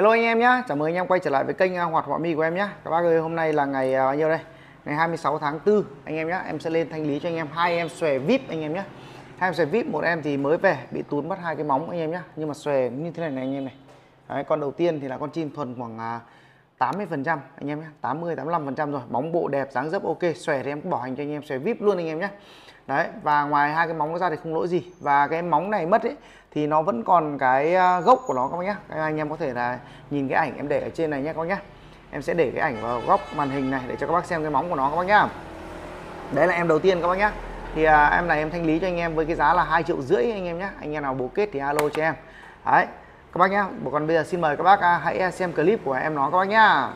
Hello anh em nhé, chào mừng anh em quay trở lại với kênh Hoạt Họa Mi của em nhé Các bác ơi, hôm nay là ngày bao nhiêu đây? Ngày 26 tháng 4 anh em nhé, em sẽ lên thanh lý cho anh em hai em xòe VIP anh em nhé Hai em xòe VIP, một em thì mới về, bị tún mất hai cái móng anh em nhé Nhưng mà xòe như thế này này anh em này Đấy, con đầu tiên thì là con chim thuần khoảng 80% anh em nhé 80-85% rồi, bóng bộ đẹp, dáng dấp ok Xòe thì em cũng bảo hành cho anh em xòe VIP luôn anh em nhé đấy và ngoài hai cái móng nó ra thì không lỗi gì và cái móng này mất ấy thì nó vẫn còn cái à, gốc của nó các bác nhá các anh em có thể là nhìn cái ảnh em để ở trên này nhé các bác nhá em sẽ để cái ảnh vào góc màn hình này để cho các bác xem cái móng của nó các bác nhá đấy là em đầu tiên các bác nhá thì à, em này em thanh lý cho anh em với cái giá là hai triệu rưỡi anh em nhá anh em nào bố kết thì alo cho em đấy các bác nhá còn bây giờ xin mời các bác à, hãy xem clip của em nó các bác nhá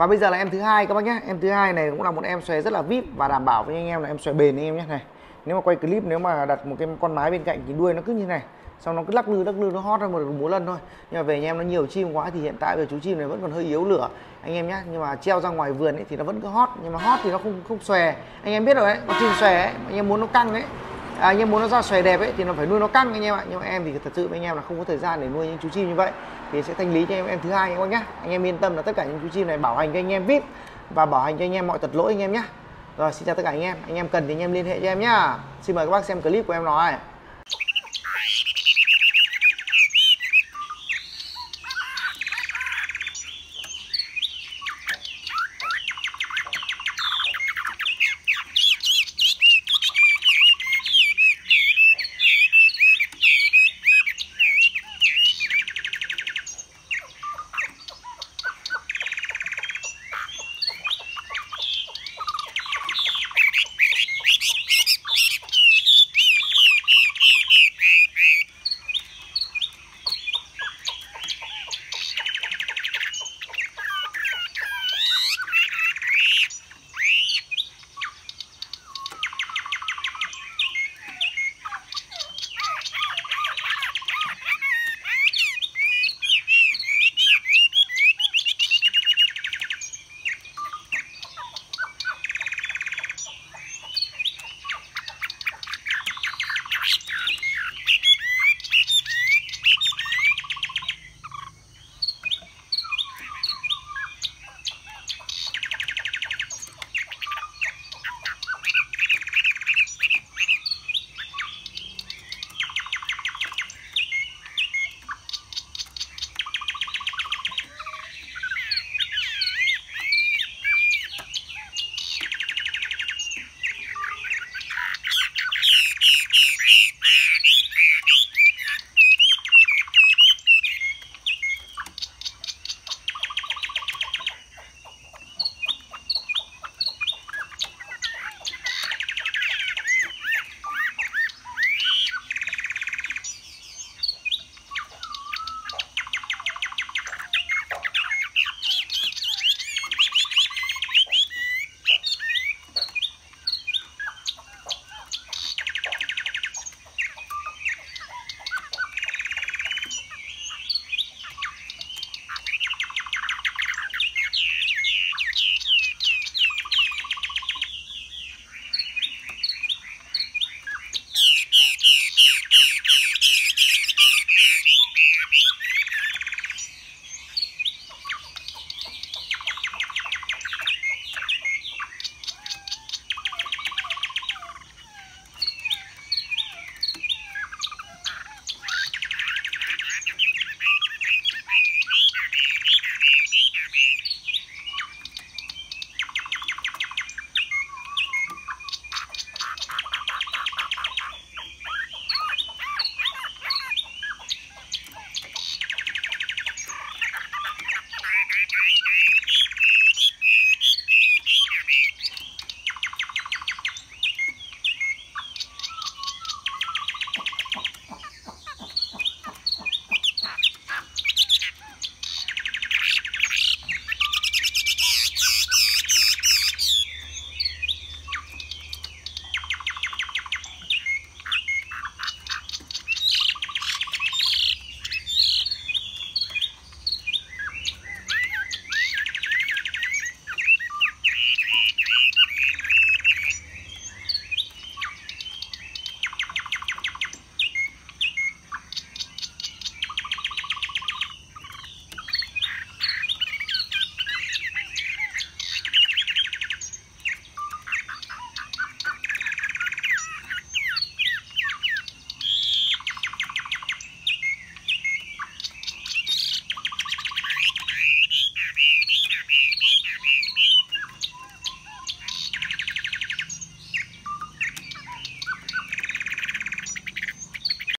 và bây giờ là em thứ hai các bác nhé em thứ hai này cũng là một em xòe rất là vip và đảm bảo với anh em là em xòe bền anh em nhé này nếu mà quay clip nếu mà đặt một cái con mái bên cạnh thì đuôi nó cứ như này xong nó cứ lắc lư lắc lư nó hót ra một múa lần thôi nhưng mà về anh em nó nhiều chim quá thì hiện tại về chú chim này vẫn còn hơi yếu lửa anh em nhé nhưng mà treo ra ngoài vườn ấy thì nó vẫn cứ hót nhưng mà hót thì nó không không xòe anh em biết rồi đấy con chim xòe ấy anh em muốn nó căng ấy à, anh muốn nó ra xòe đẹp ấy thì nó phải nuôi nó căng anh em ạ nhưng mà em thì thật sự với anh em là không có thời gian để nuôi những chú chim như vậy thì sẽ thanh lý cho em em thứ hai anh em nhé anh em yên tâm là tất cả những chú chim này bảo hành cho anh em vip và bảo hành cho anh em mọi tật lỗi anh em nhé rồi xin chào tất cả anh em anh em cần thì anh em liên hệ cho em nhá xin mời các bác xem clip của em nói